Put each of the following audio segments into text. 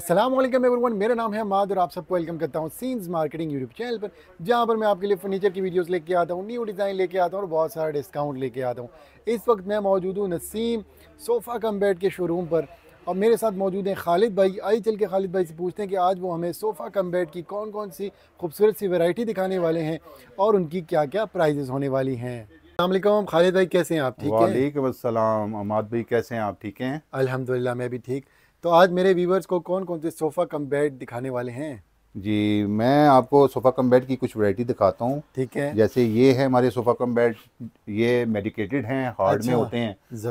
Aslam everyone मेरा नाम है माद और आप सबको वेलकम करता हूँ सीन्स मार्केटिंग यूट्यूब चैनल पर जहाँ पर मैं आपके लिए फर्नीचर की वीडियोस लेके आता हूँ न्यू डिज़ाइन लेके आता हूँ और बहुत सारा डिस्काउंट लेके आता हूँ इस वक्त मैं मौजूद हूँ नसीम सोफ़ा कम बेड के शोरूम पर और मेरे साथ मौजूद हैं खालिद भाई आई चल के खालिद भाई से पूछते हैं कि आज वो हमें सोफ़ा कम बेड की कौन कौन सी खूबसूरत सी वैराइटी दिखाने वाले हैं और उनकी क्या क्या प्राइजेज़ होने वाली हैं खालिद भाई कैसे हैं आप ठीक हैं वालेकुम अस्सलाम अमाद भाई कैसे हैं आप ठीक हैं अल्हम्दुलिल्लाह मैं भी ठीक तो आज मेरे व्यूवर्स को कौन कौन से सोफ़ा कम बेड दिखाने वाले हैं जी मैं आपको सोफ़ा कम बेड की कुछ वैरायटी दिखाता हूँ ठीक है जैसे ये है हमारे सोफ़ा कम बेड ये मेडिकेटेड हैं हार्ड अच्छा, में होते हैं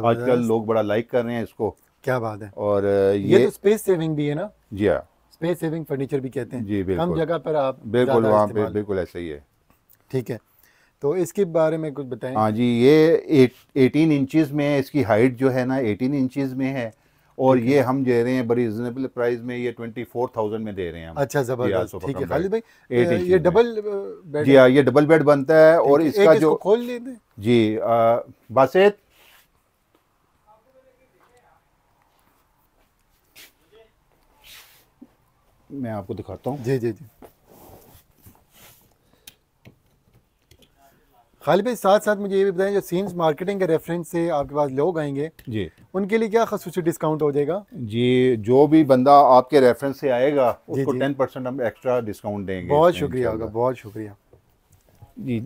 आजकल लोग बड़ा लाइक कर रहे हैं इसको क्या बात है और ये, ये तो स्पेस सेविंग भी है ना जी हाँ स्पेस सेविंग फर्नीचर भी कहते हैं जी कम जगह पर आप बिल्कुल वहाँ पे बिल्कुल ऐसा ही है ठीक है तो इसके बारे में कुछ बताएं हाँ जी ये एटीन इंचज में इसकी हाइट जो है ना एटीन इंचज में है और ये हम दे रहे हैं बड़ी रिजनेबल प्राइस में ये ट्वेंटी फोर थाउजेंड में दे रहे हैं अच्छा जबरदस्त ठीक है खालिद भाई ये डबल बेड जी हाँ ये डबल बेड बनता है और इसका जो खोल लेते जी बासेत मैं आपको दिखाता हूँ जी जी जी खाली भाई साथ साथ मुझे ये भी बताएं जो सीन्स मार्केटिंग के रेफरेंस से आपके पास लोग आएंगे जी उनके लिए क्या खसूस डिस्काउंट हो जाएगा जी जो भी बंदा आपके रेफरेंस से आएगा उसको टेन परसेंट हम एक्स्ट्रा डिस्काउंट देंगे बहुत शुक्रिया होगा बहुत शुक्रिया जी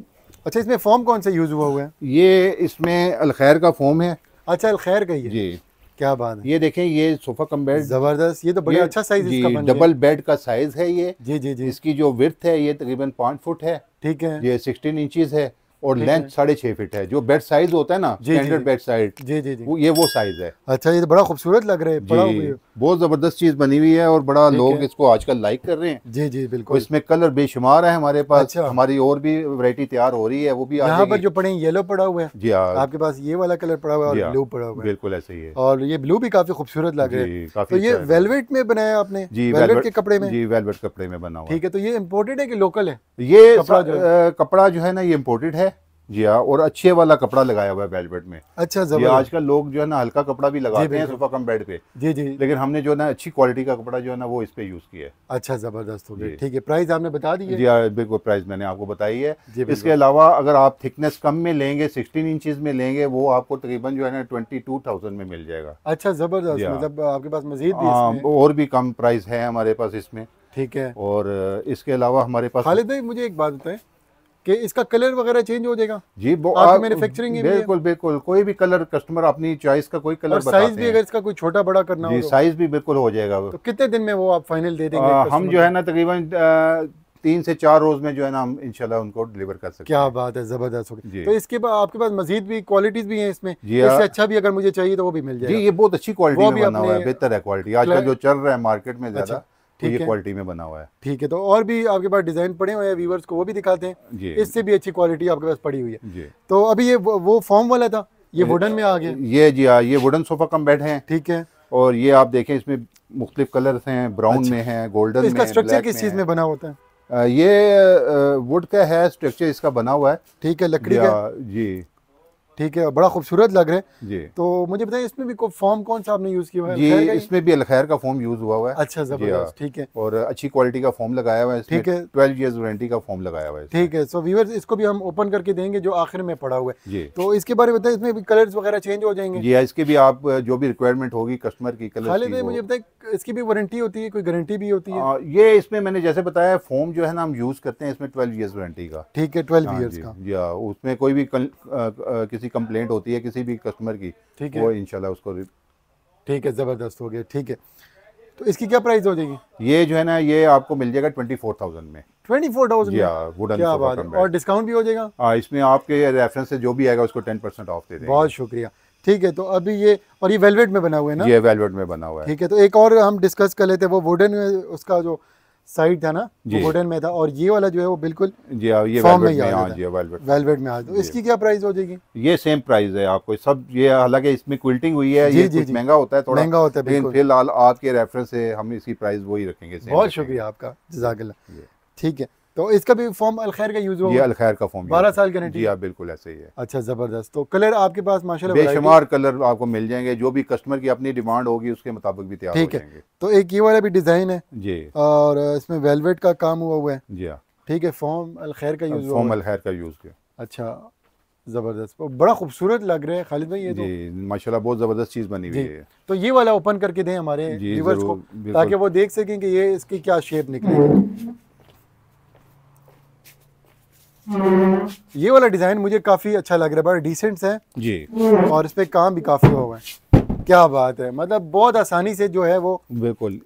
अच्छा इसमें फॉर्म कौन सा यूज़ हुआ हुआ है ये इसमें अलखैर का फॉर्म है अच्छा अलखैर का ही जी क्या बात है ये देखें ये सोफा कम बेड जबरदस्त ये तो बड़ा अच्छा साइज जी डबल बेड का साइज है ये जी जी जी इसकी जो विर्थ है ये तकरीबन पाँच फुट है ठीक है ये सिक्सटीन इंचज है और लेंथ साढ़े छह फिट है जो बेड साइज होता है ना स्टैंडर्ड बेड साइज जी जी वो ये वो साइज है अच्छा ये तो बड़ा खूबसूरत लग रहा है बहुत ज़बरदस्त चीज़ बनी हुई है और बड़ा लोग इसको आजकल लाइक कर रहे हैं जी जी बिल्कुल इसमें कलर बेशुमार है हमारे पास अच्छा हमारी और भी वरायटी तैयार हो रही है वो भी यहाँ पर जो पड़े येलो पड़ा हुआ है जी हाँ। आपके पास ये वाला कलर पड़ा हुआ है और ब्लू हाँ। पड़ा हुआ है बिल्कुल ऐसे ही है और ये ब्लू भी काफी खूबसूरत लग रहा है तो ये वेलवेट अच्छा में बनाया आपने जी वेलवेट के कपड़े में जी वेलवेट कपड़े में बना हुआ ठीक है तो ये इम्पोर्टेड है की लोकल है ये कपड़ा जो है ना ये इम्पोर्टेड है जी हाँ और अच्छे वाला कपड़ा लगाया हुआ है वेलवेट में अच्छा जब आजकल लोग जो है ना हल्का कपड़ा भी लगाते हैं सोफा कम बेड पे जी जी लेकिन हमने जो है ना अच्छी क्वालिटी का कपड़ा जो है ना वो इस पे यूज किया है अच्छा जबरदस्त हो गया ठीक है प्राइस आपने बता दी जी हाँ बिल्कुल प्राइस मैंने आपको बताई है इसके अलावा अगर आप थिकनेस कम में लेंगे सिक्सटीन इंचज में लेंगे वो आपको तकरीबन जो है ना ट्वेंटी टू थाउजेंड में मिल जाएगा अच्छा जबरदस्त हाँ। मतलब आपके पास मजीद हाँ, और भी कम प्राइस है हमारे पास इसमें ठीक है और इसके अलावा हमारे पास खालिद भाई मुझे एक बात बताएं कि इसका कलर वगैरह चेंज हो जाएगा जी वो आप मैन्युफैक्चरिंग बिल्कुल बिल्कुल कोई भी कलर कस्टमर अपनी चॉइस का कोई कलर साइज भी अगर इसका कोई छोटा बड़ा करना हो साइज तो। भी बिल्कुल हो जाएगा तो कितने दिन में वो आप फाइनल दे देंगे आ, हम जो है ना तकरीबन तीन से चार रोज में जो है ना हम इंशाल्लाह उनको डिलीवर कर सकते हैं क्या बात है जबरदस्त होगी तो इसके बाद आपके पास मजीद भी क्वालिटीज भी हैं इसमें इससे अच्छा भी अगर मुझे चाहिए तो वो भी मिल जाएगा जी ये बहुत अच्छी क्वालिटी बना हुआ है बेहतर है क्वालिटी आजकल जो चल रहा है मार्केट में ज्यादा अच्छा। ठीक है क्वालिटी में बना हुआ है ठीक है तो और भी आपके पास डिज़ाइन पड़े हुए हैं व्यूवर्स को वो भी दिखाते हैं इससे भी अच्छी क्वालिटी आपके पास पड़ी हुई है तो अभी ये वो फॉर्म वाला था ये वुडन में आ गया ये जी हाँ ये वुडन सोफ़ा कम बेड हैं ठीक है और ये आप देखें इसमें मुख्तलिफ कलर हैं ब्राउन अच्छा। में है गोल्डन तो इसका स्ट्रक्चर किस चीज़ में बना होता है ये वुड का है स्ट्रक्चर इसका बना हुआ है ठीक है लकड़ी का जी ठीक है बड़ा खूबसूरत लग रहा है जी तो मुझे बताएं इसमें भी फॉर्म कौन सा आपने यूज़ किया हुआ है जी इसमें भी अलखैर का फॉर्म यूज़ हुआ हुआ है अच्छा जबरदस्त हाँ। ठीक है और अच्छी क्वालिटी का फॉर्म लगाया हुआ है ठीक है ट्वेल्व ईयर्स वारंटी का फॉर्म लगाया हुआ है ठीक है सो व्यूवर्स इसको भी हम ओपन करके देंगे जो आखिर में पड़ा हुआ है तो इसके बारे में बताए इसमें भी कलर वगैरह चेंज हो जाएंगे जी हाँ, इसके भी आप जो भी रिक्वायरमेंट होगी कस्टमर की कलर खालिद भाई मुझे बताए इसकी भी वारंटी होती है कोई गारंटी भी होती है हाँ, ये इसमें मैंने जैसे बताया फॉर्म जो है ना हम यूज़ करते हैं इसमें ट्वेल्व ईयर्स वारंटी का ठीक है ट्वेल्व ईयर्स का उसमें कोई भी किसी किसी कंप्लेंट होती है किसी भी कस्टमर की ठीक है वो इनशाला उसको ठीक है ज़बरदस्त हो गया ठीक है तो इसकी क्या प्राइस हो जाएगी ये जो है ना ये आपको मिल जाएगा ट्वेंटी फोर थाउजेंड में ट्वेंटी फोर थाउजेंड क्या बात है और डिस्काउंट भी हो जाएगा हाँ इसमें आपके रेफरेंस से जो भी आएगा उसको टेन परसेंट ऑफ दे देंगे बहुत शुक्रिया ठीक है तो अभी ये और ये वेलवेट में बना हुआ है ना ये वेलवेट में बना हुआ है ठीक है तो एक और हम डिस्कस कर लेते हैं वो वुडन उसका जो साइड था ना वुडन में था और ये वाला जो है वो बिल्कुल जी हाँ, ये फॉर्म में, आ तो जी वेलवेट वेलवेट में आ तो इसकी क्या प्राइस हो जाएगी ये सेम प्राइस है आपको सब ये हालांकि इसमें क्विल्टिंग हुई है जी, ये कुछ महंगा होता है थोड़ा महंगा होता है फिलहाल आपके रेफरेंस से हम इसकी प्राइस वही रखेंगे बहुत शुक्रिया आपका जजाकल्ला ठीक है तो इसका भी फॉर्म अलखैर का यूज हुआ अलखैर का फॉर्म बारह साल का जी हाँ, बिल्कुल ऐसे ही है अच्छा ज़बरदस्त तो कलर आपके पास माशा बेशुमार कलर आपको मिल जाएंगे जो भी कस्टमर की अपनी डिमांड होगी उसके मुताबिक भी ठीक है तो एक ये वाला भी डिज़ाइन है जी और इसमें वेलवेट का काम हुआ हुआ है जी हाँ ठीक है फॉर्म अलखैर का यूज़ फॉर्म अलखैर का यूज़ किया अच्छा ज़बरदस्त तो बड़ा खूबसूरत लग रहा है खालिद भाई ये तो। जी तो। माशाल्लाह बहुत ज़बरदस्त चीज़ बनी हुई है तो ये वाला ओपन करके दें हमारे को ताकि वो देख सकें कि ये इसकी क्या शेप निकली ये वाला डिजाइन मुझे काफी अच्छा लग रहा है बड़ा डिसेंट है जी और इस पे काम भी काफी हो है क्या बात है मतलब बहुत आसानी से जो है वो बिल्कुल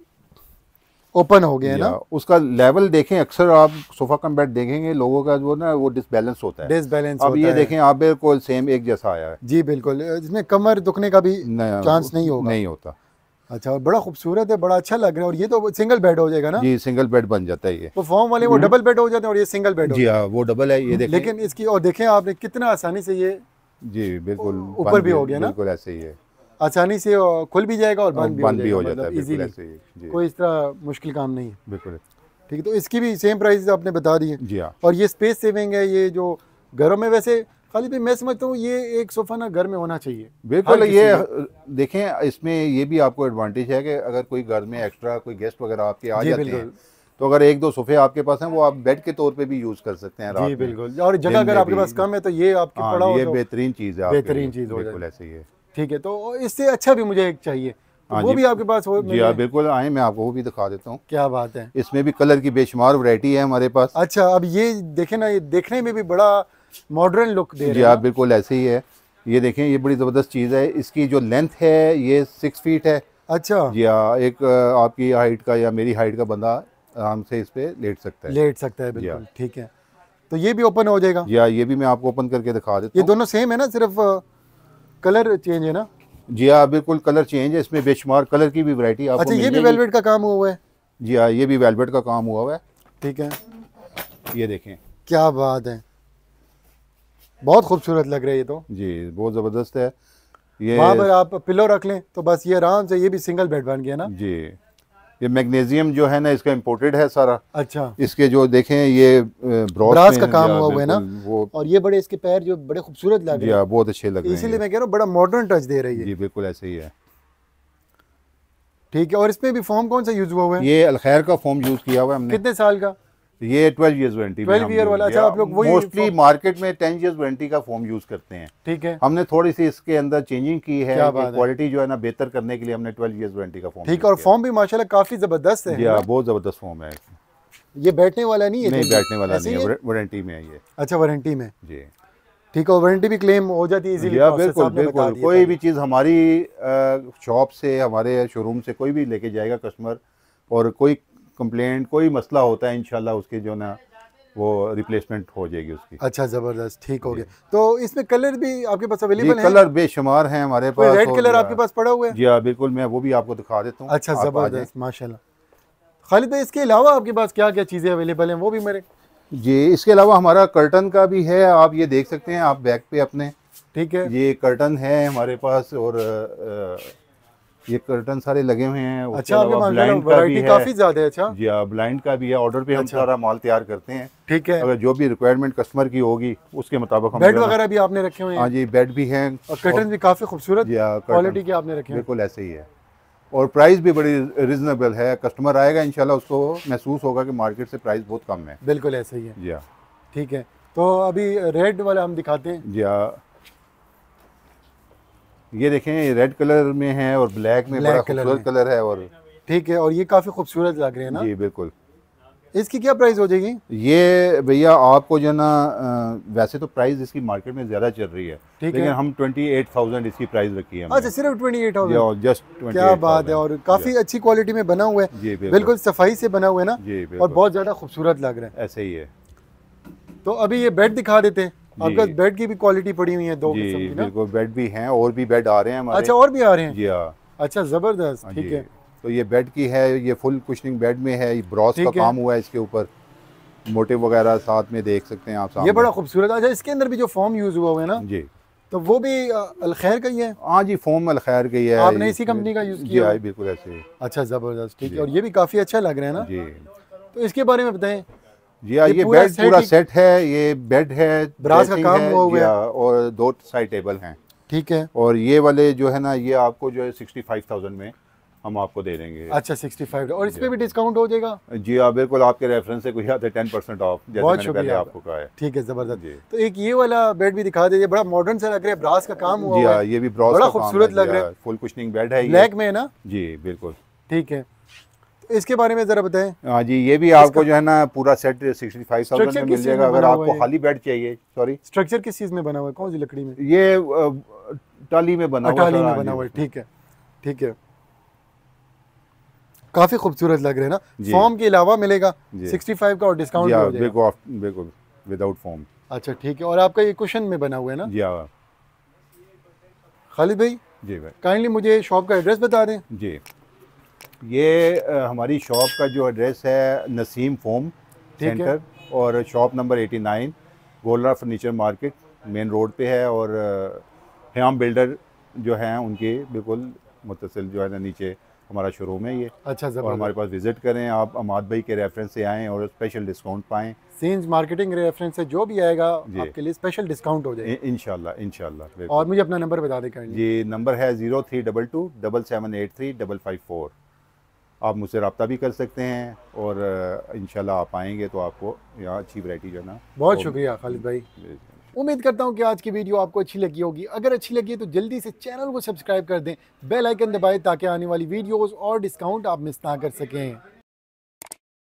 ओपन हो गया ना उसका लेवल देखें अक्सर आप सोफा कम बेड देखेंगे लोगों का जो ना वो डिसबैलेंस होता है डिसबैलेंस अब ये देखें आप बिल्कुल सेम एक जैसा आया है जी बिल्कुल इसमें कमर दुखने का भी चांस नहीं होगा नहीं होता अच्छा और बड़ा खूबसूरत है बड़ा अच्छा लग रहा है और ये तो सिंगल बेड हो जाएगा ना जी सिंगल बेड बन जाता है ये तो फॉर्म वाले वो डबल हम्म। बेड हो जाते हैं और ये सिंगल बेड जी हाँ वो डबल है ये देखें लेकिन इसकी और देखें आपने कितना आसानी से ये जी बिल्कुल ऊपर भी हो गया ना बिल्कुल ऐसे ही है आसानी से खुल भी जाएगा और बंद बंद भी हो जाता है इजीली मतलब कोई इस तरह मुश्किल काम नहीं है बिल्कुल ठीक है तो इसकी भी सेम प्राइस आपने बता दी है जी हाँ और ये स्पेस सेविंग है ये जो घरों में वैसे खाली भाई मैं समझता हूँ ये एक सोफा ना घर में होना चाहिए बिल्कुल ये देखें इसमें ये भी आपको एडवांटेज है कि अगर कोई घर में एक्स्ट्रा कोई गेस्ट वगैरह आपके आ जाते हैं तो अगर एक दो सोफे आपके पास हैं वो आप बेड के तौर पे भी यूज कर सकते हैं जी बिल्कुल और जगह अगर आपके पास कम है तो ये आपके हाँ, पड़ा ये तो बेहतरीन चीज है बेहतरीन चीज हो बिल्कुल ऐसे ही ठीक है तो इससे अच्छा भी मुझे एक चाहिए हाँ वो भी आपके पास हो जी हाँ बिल्कुल आए मैं आपको वो भी दिखा देता हूँ क्या बात है इसमें भी कलर की बेशुमार वैरायटी है हमारे पास अच्छा अब ये देखे ना ये देखने में भी बड़ा मॉडर्न लुक दे जी हाँ बिल्कुल ऐसे ही है ये देखें ये बड़ी ज़बरदस्त चीज़ है इसकी जो लेंथ है ये सिक्स फीट है अच्छा जी हाँ एक आपकी हाइट का या मेरी हाइट का बंदा आराम से इस पर लेट सकता है लेट सकता है हाँ। बिल्कुल ठीक है तो ये भी ओपन हो जाएगा या हाँ, ये भी मैं आपको ओपन करके दिखा देता हूँ ये दोनों सेम है ना सिर्फ कलर चेंज है ना जी हाँ बिल्कुल कलर चेंज है इसमें बेशुमार कलर की भी वैरायटी आपको अच्छा ये भी वेलवेट का काम हुआ हुआ है जी हाँ ये भी वेलवेट का काम हुआ हुआ है ठीक है ये देखें क्या बात है बहुत खूबसूरत लग रहा है ये तो जी बहुत ज़बरदस्त है ये पर आप पिलो रख लें तो बस ये आराम से ये भी सिंगल बेड बन गया ना जी ये मैग्नीशियम जो है ना इसका इम्पोर्टेड है सारा अच्छा इसके जो देखें ये ब्रास का काम हुआ है ना वो और ये बड़े इसके पैर जो बड़े खूबसूरत लग रहे हैं हाँ, बहुत अच्छे लग रहे हैं इसीलिए मैं कह रहा हूँ बड़ा मॉडर्न टच दे रही है जी बिल्कुल ऐसे ही है ठीक है और इसमें भी फॉर्म कौन सा यूज हुआ हुआ है ये अलखैर का फॉर्म यूज किया हुआ है हमने कितने साल का तो ये twelve year warranty twelve year वाला अच्छा आप लोग वही मोस्टली मार्केट में टेन ईयर वारंटी का फॉर्म यूज करते हैं ठीक है हमने थोड़ी सी इसके अंदर चेंजिंग की है क्वालिटी जो है ना बेहतर करने के लिए हमने ट्वेल्व ईयर वारंटी का फॉर्म ठीक है और फॉर्म भी माशाल्लाह काफी जबरदस्त है हाँ, बहुत जबरदस्त फॉर्म है ये बैठने वाला नहीं है नहीं बैठने वाला नहीं है वारंटी में है ये अच्छा वारंटी में जी ठीक है वारंटी भी क्लेम हो जाती है इजीली हाँ, बिल्कुल बिल्कुल कोई भी चीज़ हमारी शॉप से हमारे शोरूम से कोई भी लेके जाएगा कस्टमर और कोई कंप्लेंट कोई मसला होता है इनशाला उसके जो ना वो रिप्लेसमेंट हो जाएगी उसकी अच्छा ज़बरदस्त ठीक हो गया तो इसमें कलर भी आपके पास अवेलेबल है कलर बेशुमार हैं हमारे पास रेड कलर आपके पास पड़ा हुआ है जी हाँ बिल्कुल मैं वो भी आपको दिखा देता हूँ अच्छा ज़बरदस्त माशा खालिद भाई इसके अलावा आपके पास क्या क्या चीज़ें अवेलेबल हैं वो भी मेरे जी इसके अलावा हमारा कर्टन का भी है आप ये देख सकते हैं आप बैक पे अपने ठीक है ये कर्टन है हमारे पास और ये कर्टन सारे लगे हुए हैं अच्छा आपके ब्लाइंड का भी है काफी ज्यादा है अच्छा जी हाँ ब्लाइंड का भी है ऑर्डर पे हम अच्छा। सारा माल तैयार करते हैं ठीक है अगर जो भी रिक्वायरमेंट कस्टमर की होगी उसके मुताबिक हम बेड वगैरह भी आपने रखे हुए हैं हाँ जी बेड भी हैं और कर्टन भी काफी खूबसूरत क्वालिटी हाँ, के आपने रखे बिल्कुल ऐसे ही है और प्राइस भी बड़ी रिजनेबल है कस्टमर आएगा इंशाल्लाह उसको महसूस होगा कि मार्केट से प्राइस बहुत कम है बिल्कुल ऐसे ही है जी हाँ। ठीक है तो अभी रेड वाला हम दिखाते हैं जी हाँ ये देखें ये रेड कलर में है और ब्लैक में ब्लैक बड़ा कलर, कलर है और ठीक है और ये काफ़ी खूबसूरत लग रहे हैं ना जी बिल्कुल इसकी क्या प्राइस हो जाएगी ये भैया आपको जो ना वैसे तो प्राइस इसकी मार्केट में ज़्यादा चल रही है लेकिन है? हम थाउजेंड इसकी प्राइस रखी है अच्छा सिर्फ 28,000 जस्ट ट्वेंटी क्या बात है और काफ़ी अच्छी क्वालिटी में बना हुआ है बिल्कुल सफाई से बना हुआ है ना और बहुत ज़्यादा खूबसूरत लग रहा है ऐसे ही है तो अभी ये बेड दिखा देते हैं आपके बेड की भी क्वालिटी पड़ी हुई है दो किस्म की ना बिल्कुल बेड भी हैं और भी बेड आ रहे हैं हमारे अच्छा और भी आ रहे हैं जी हाँ अच्छा जबरदस्त हाँ ठीक है तो ये बेड की है ये फुल कुशनिंग बेड में है ब्रॉस का काम हुआ है इसके ऊपर मोटे वगैरह साथ में देख सकते हैं आप सामने। ये बड़ा खूबसूरत अच्छा इसके अंदर भी जो फॉर्म यूज हुआ हुआ है ना जी तो वो भी अलखैर का ही है हाँ जी फॉर्म अलखैर का ही है आपने इसी कंपनी का यूज किया है हाँ, बिल्कुल ऐसे अच्छा जबरदस्त ठीक है और ये भी काफी अच्छा लग रहा है ना जी तो इसके बारे में बताएं जी हाँ, ये, ये बेड पूरा सेट है ये बेड है ब्रास का काम हुआ हुआ है और दो साइड टेबल हैं ठीक है और ये वाले जो है ना ये आपको जो है सिक्सटी फाइव थाउजेंड में हम आपको दे देंगे अच्छा सिक्सटी फाइव और इस पर हाँ। भी डिस्काउंट हो जाएगा जी हाँ बिल्कुल आपके रेफरेंस से कोई आते टेन परसेंट ऑफ बहुत शुक्रिया आपको कहा है ठीक है जबरदस्त जी तो एक ये वाला बेड भी दिखा दीजिए बड़ा मॉडर्न सा लग रहा है ब्रास का काम हुआ जी हाँ ये भी ब्रास बड़ा खूबसूरत लग रहा हाँ, है फुल कुशनिंग बेड है ब्लैक में है ना जी बिल्कुल ठीक है इसके बारे में ज़रा बताएं हाँ जी ये भी आपको जो है ना पूरा सेट सिक्सटी फाइव थाउजेंड में मिल जाएगा अगर आपको खाली बेड चाहिए सॉरी स्ट्रक्चर किस चीज़ में बना हुआ है कौन सी लकड़ी में ये टाली में बना हुआ में हाँ बना हुआ है ठीक है ठीक है काफ़ी खूबसूरत लग रहे हैं ना फॉर्म के अलावा मिलेगा सिक्सटी फाइव का और डिस्काउंट बिल्कुल विदाउट फॉर्म अच्छा ठीक है और आपका ये क्वेश्चन में बना हुआ है ना जी हाँ खालिद भाई जी भाई काइंडली मुझे शॉप का एड्रेस बता दें जी ये हमारी शॉप का जो एड्रेस है नसीम फोम सेंटर और shop number 89 Golra furniture market main road पे है और ह्याम बिल्डर जो हैं उनके बिल्कुल मुतसिल जो है ना नीचे हमारा शोरूम है ये अच्छा और हमारे पास विजिट करें आप अमाद भाई के रेफरेंस से आएँ और स्पेशल डिस्काउंट पाएँ सीन्स मार्केटिंग रेफरेंस से जो भी आएगा आपके लिए स्पेशल डिस्काउंट हो जाएगा इनशाला इनशाला और मुझे अपना नंबर बता दें जी नंबर है zero three double two double seven eight three double five four आप मुझसे रबता भी कर सकते हैं और इन आप आएँगे तो आपको यहाँ अच्छी वरायटी जो है ना बहुत शुक्रिया खालिद भाई उम्मीद करता हूँ कि आज की वीडियो आपको अच्छी लगी होगी अगर अच्छी लगी है तो जल्दी से चैनल को सब्सक्राइब कर दें बेल आइकन दबाएं ताकि आने वाली वीडियोस और डिस्काउंट आप मिस ना कर सकें